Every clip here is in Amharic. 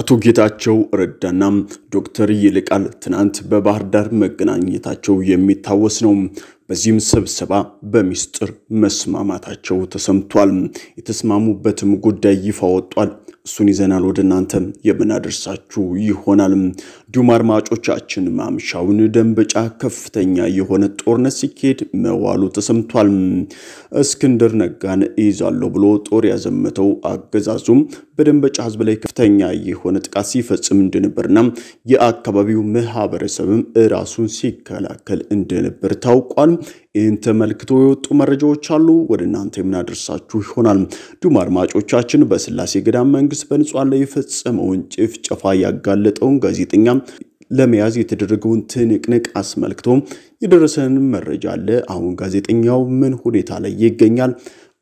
አቶ ጌታቸው ረዳና ዶክተር ይልቃል ትናንት በባህር ዳር መገናኘታቸው የሚታወስ ነው። በዚህም ስብሰባ በሚስጥር መስማማታቸው ተሰምቷል። የተስማሙበትም ጉዳይ ይፋ ወጧል። እሱን ይዘናል ወደ እናንተ የምናደርሳችሁ ይሆናል። እንዲሁም አድማጮቻችን ማምሻውን ደንበጫ ከፍተኛ የሆነ ጦርነት ሲካሄድ መዋሉ ተሰምቷል። እስክንድር ነጋን እይዛለሁ ብሎ ጦር ያዘመተው አገዛዙም በደንበጫ ህዝብ ላይ ከፍተኛ የሆነ ጥቃት ሲፈጽም እንደነበርና የአካባቢው ማህበረሰብም ራሱን ሲከላከል እንደነበር ታውቋል። ይህን ተመልክቶ የወጡ መረጃዎች አሉ፣ ወደ እናንተ የምናደርሳችሁ ይሆናል። እንዲሁም አድማጮቻችን በስላሴ ገዳም መንግስት በንጹሐን ላይ የፈጸመውን ጭፍጨፋ ያጋለጠውን ጋዜጠኛ ለመያዝ የተደረገውን ትንቅንቅ አስመልክቶ የደረሰን መረጃ አለ። አሁን ጋዜጠኛው ምን ሁኔታ ላይ ይገኛል?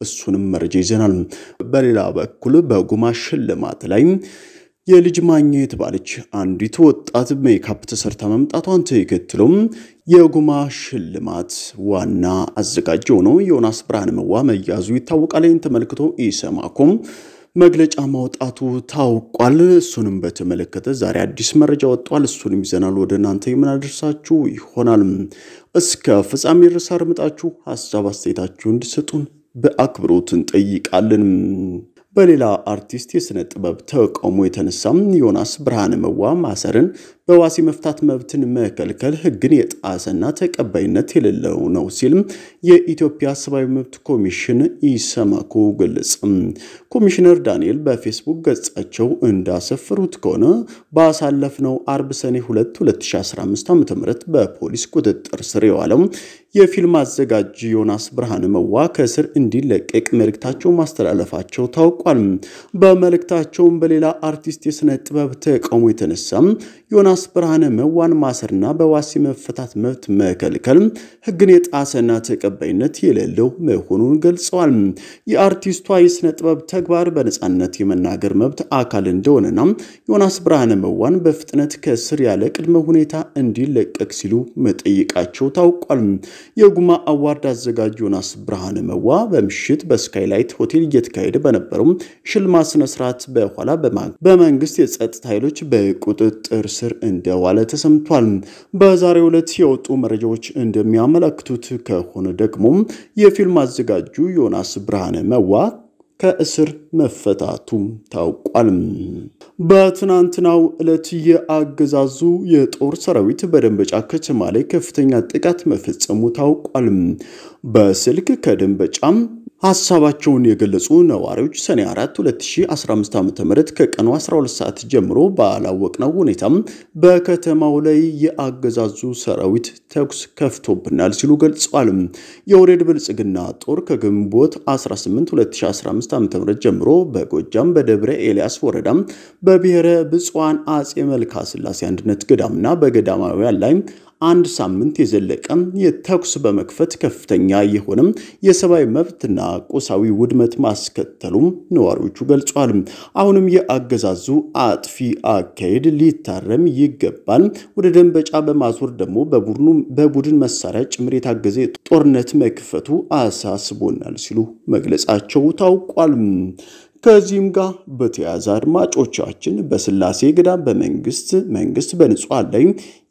እሱንም መረጃ ይዘናል። በሌላ በኩል በጉማ ሽልማት ላይ የልጅ ማግኘት ባለች አንዲት ወጣት ሜካፕ ተሰርታ መምጣቷን ተከትሎም የጉማ ሽልማት ዋና አዘጋጅ የሆነው ዮናስ ብርሃን መዋ መያዙ ይታወቃል። ይህን ተመልክቶ ኢሰማኩም መግለጫ ማውጣቱ ታውቋል። እሱንም በተመለከተ ዛሬ አዲስ መረጃ ወጥቷል። እሱንም ይዘናል ወደ እናንተ የምናደርሳችሁ ይሆናል። እስከ ፍጻሜ ድረስ አድምጣችሁ ሀሳብ አስተያየታችሁ እንድሰጡን በአክብሮት እንጠይቃለን። በሌላ አርቲስት የሥነ ጥበብ ተቃውሞ የተነሳም ዮናስ ብርሃነ መዋ ማሰርን በዋስ መፍታት መብትን መከልከል ሕግን የጣሰና ተቀባይነት የሌለው ነው ሲል የኢትዮጵያ ሰብአዊ መብት ኮሚሽን ኢሰማኮ ገለጸ። ኮሚሽነር ዳንኤል በፌስቡክ ገጻቸው እንዳሰፈሩት ከሆነ ባሳለፍነው አርብ ሰኔ 2 2015 ዓ.ም በፖሊስ ቁጥጥር ስር የዋለው የፊልም አዘጋጅ ዮናስ ብርሃን መዋ ከእስር እንዲለቀቅ መልእክታቸው ማስተላለፋቸው ታውቋል። በመልእክታቸውም በሌላ አርቲስት የስነ ጥበብ ተቃውሞ የተነሳም ዮናስ ብርሃነ መዋን ማሰርና በዋስ መፈታት መብት መከልከል ሕግን የጣሰና ተቀባይነት የሌለው መሆኑን ገልጸዋል። የአርቲስቷ የስነ ጥበብ ተግባር በነፃነት የመናገር መብት አካል እንደሆነና ዮናስ ብርሃነ መዋን በፍጥነት ከእስር ያለ ቅድመ ሁኔታ እንዲለቀቅ ሲሉ መጠየቃቸው ታውቋል። የጉማ አዋርድ አዘጋጅ ዮናስ ብርሃነ መዋ በምሽት በስካይላይት ሆቴል እየተካሄደ በነበረው ሽልማት ስነስርዓት በኋላ በመንግስት የጸጥታ ኃይሎች በቁጥጥር ስር እንደዋለ ተሰምቷል። በዛሬው ዕለት የወጡ መረጃዎች እንደሚያመለክቱት ከሆነ ደግሞ የፊልም አዘጋጁ ዮናስ ብርሃነ መዋ ከእስር መፈታቱም ታውቋል። በትናንትናው ዕለት የአገዛዙ የጦር ሰራዊት በደንበጫ ከተማ ላይ ከፍተኛ ጥቃት መፈጸሙ ታውቋል። በስልክ ከደንበጫም ሀሳባቸውን የገለጹ ነዋሪዎች ሰኔ 4 2015 ዓ.ም ከቀኑ 12 ሰዓት ጀምሮ ባላወቅነው ሁኔታም በከተማው ላይ የአገዛዙ ሰራዊት ተኩስ ከፍቶብናል ሲሉ ገልጸዋል። የወሬድ ብልጽግና ጦር ከግንቦት 18 2015 ዓ.ም ጀምሮ በጎጃም በደብረ ኤልያስ ወረዳ በብሔረ ብፁዓን አጼ መልካ ስላሴ አንድነት ገዳምና በገዳማውያን ላይ አንድ ሳምንት የዘለቀም የተኩስ በመክፈት ከፍተኛ የሆነም የሰብአዊ መብትና ቁሳዊ ውድመት ማስከተሉም ነዋሪዎቹ ገልጿል። አሁንም የአገዛዙ አጥፊ አካሄድ ሊታረም ይገባል። ወደ ደንበጫ በማዞር ደግሞ በቡድን መሳሪያ ጭምር የታገዘ ጦርነት መክፈቱ አሳስቦናል ሲሉ መግለጻቸው ታውቋል። ከዚህም ጋር በተያያዘ አድማጮቻችን በስላሴ ገዳም በመንግስት መንግስት በንጹሐን ላይ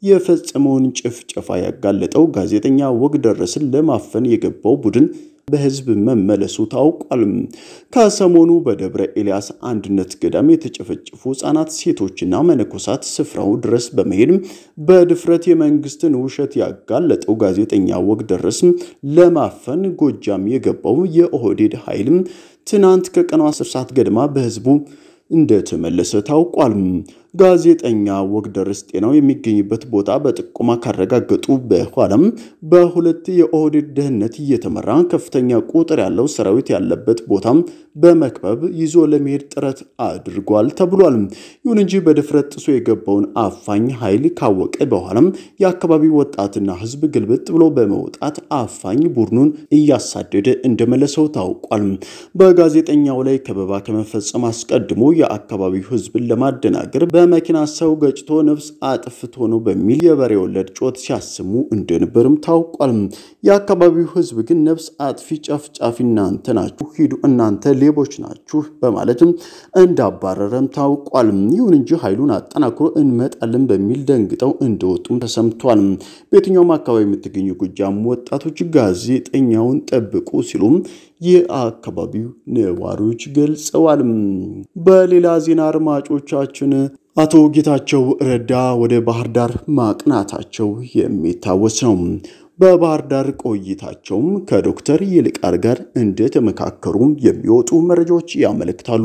የፈጸመውን ጭፍጨፋ ያጋለጠው ጋዜጠኛ ወግ ደረስን ለማፈን የገባው ቡድን በህዝብ መመለሱ ታውቋል። ከሰሞኑ በደብረ ኤልያስ አንድነት ገዳም የተጨፈጨፉ ህጻናት፣ ሴቶችና መነኮሳት ስፍራው ድረስ በመሄድ በድፍረት የመንግስትን ውሸት ያጋለጠው ጋዜጠኛ ደረስ ለማፈን ጎጃም የገባው የኦህዴድ ኃይልም ትናንት ከቀኑ 10 ሰዓት ገድማ በህዝቡ እንደተመለሰ ታውቋል። ጋዜጠኛ ወግደረስ ጤናው የሚገኝበት ቦታ በጥቆማ ካረጋገጡ በኋላም በሁለት የኦህዴድ ደህንነት እየተመራ ከፍተኛ ቁጥር ያለው ሰራዊት ያለበት ቦታም በመክበብ ይዞ ለመሄድ ጥረት አድርጓል ተብሏል። ይሁን እንጂ በድፍረት ጥሶ የገባውን አፋኝ ኃይል ካወቀ በኋላም የአካባቢ ወጣትና ህዝብ ግልብጥ ብሎ በመውጣት አፋኝ ቡድኑን እያሳደደ እንደመለሰው ታውቋል። በጋዜጠኛው ላይ ከበባ ከመፈጸም አስቀድሞ የአካባቢው ህዝብን ለማደናገር በመኪና ሰው ገጭቶ ነፍስ አጥፍቶ ነው በሚል የበሬ ወለድ ጮት ሲያስሙ እንደነበርም ታውቋል። የአካባቢው ሕዝብ ግን ነፍስ አጥፊ ጨፍጫፊ እናንተ ናችሁ፣ ሂዱ፣ እናንተ ሌቦች ናችሁ በማለትም እንዳባረረም ታውቋል። ይሁን እንጂ ኃይሉን አጠናክሮ እንመጣለን በሚል ደንግጠው እንደወጡም ተሰምቷል። በየትኛውም አካባቢ የምትገኙ ጎጃም ወጣቶች ጋዜጠኛውን ጠብቁ ሲሉም የአካባቢው ነዋሪዎች ገልጸዋል። በሌላ ዜና አድማጮቻችን አቶ ጌታቸው ረዳ ወደ ባህር ዳር ማቅናታቸው የሚታወስ ነው። በባህር ዳር ቆይታቸውም ከዶክተር ይልቃል ጋር እንደተመካከሩም የሚወጡ መረጃዎች ያመለክታሉ።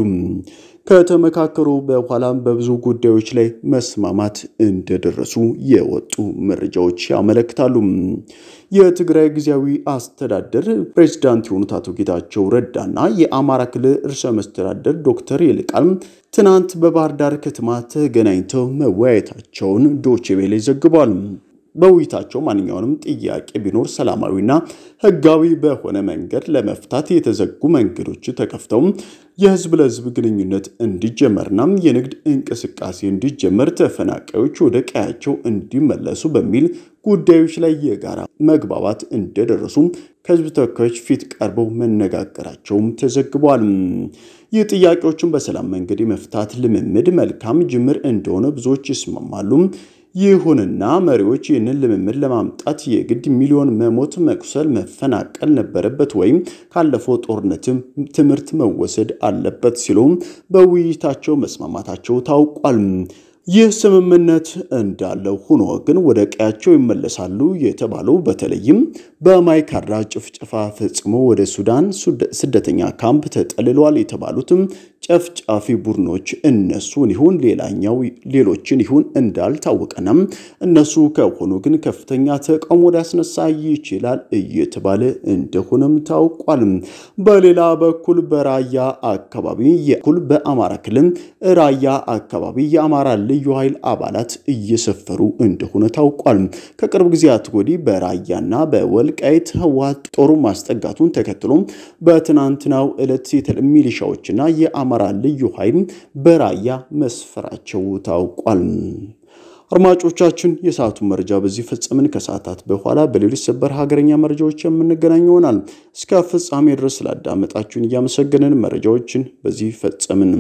ከተመካከሩ በኋላም በብዙ ጉዳዮች ላይ መስማማት እንደደረሱ የወጡ መረጃዎች ያመለክታሉ። የትግራይ ጊዜያዊ አስተዳደር ፕሬዝዳንት የሆኑት አቶ ጌታቸው ረዳና የአማራ ክልል ርዕሰ መስተዳደር ዶክተር ይልቃል ትናንት በባህር ዳር ከተማ ተገናኝተው መወያየታቸውን ዶቼ ቬለ ዘግቧል። በውይይታቸው ማንኛውንም ጥያቄ ቢኖር ሰላማዊና ሕጋዊ በሆነ መንገድ ለመፍታት የተዘጉ መንገዶች ተከፍተው የህዝብ ለህዝብ ግንኙነት እንዲጀመርና የንግድ እንቅስቃሴ እንዲጀመር፣ ተፈናቃዮች ወደ ቀያቸው እንዲመለሱ በሚል ጉዳዮች ላይ የጋራ መግባባት እንደደረሱ ከህዝብ ተወካዮች ፊት ቀርበው መነጋገራቸውም ተዘግቧል። ይህ ጥያቄዎችን በሰላም መንገድ የመፍታት ልምምድ መልካም ጅምር እንደሆነ ብዙዎች ይስማማሉ። ይሁንና መሪዎች ይህንን ልምምድ ለማምጣት የግድ ሚሊዮን መሞት፣ መቁሰል፣ መፈናቀል ነበረበት ወይም ካለፈው ጦርነትም ትምህርት መወሰድ አለበት ሲሉም በውይይታቸው መስማማታቸው ታውቋል። ይህ ስምምነት እንዳለው ሆኖ ግን ወደ ቀያቸው ይመለሳሉ የተባሉ በተለይም በማይካድራ ጭፍጨፋ ፈጽሞ ወደ ሱዳን ስደተኛ ካምፕ ተጠልሏል የተባሉትም ጨፍጫፊ ቡድኖች እነሱን ይሁን ሌላኛው ሌሎችን ይሁን እንዳልታወቀንም እነሱ ከሆኑ ግን ከፍተኛ ተቃውሞ ሊያስነሳ ይችላል እየተባለ እንደሆነም ታውቋል። በሌላ በኩል በራያ አካባቢ የኩል በአማራ ክልል ራያ አካባቢ የአማራ ልዩ ኃይል አባላት እየሰፈሩ እንደሆነ ታውቋል። ከቅርብ ጊዜያት ወዲህ በራያና በወልቃይት ህወሓት ጦሩ ማስጠጋቱን ተከትሎ በትናንትናው ዕለት ሚሊሻዎችና የአማራ ልዩ ኃይል በራያ መስፈራቸው ታውቋል። አድማጮቻችን የሰዓቱ መረጃ በዚህ ፈጸምን። ከሰዓታት በኋላ በሌሎች ሰበር ሀገረኛ መረጃዎች የምንገናኝ ይሆናል። እስከ ፍጻሜ ድረስ ስላዳመጣችሁን እያመሰገንን መረጃዎችን በዚህ ፈጸምን።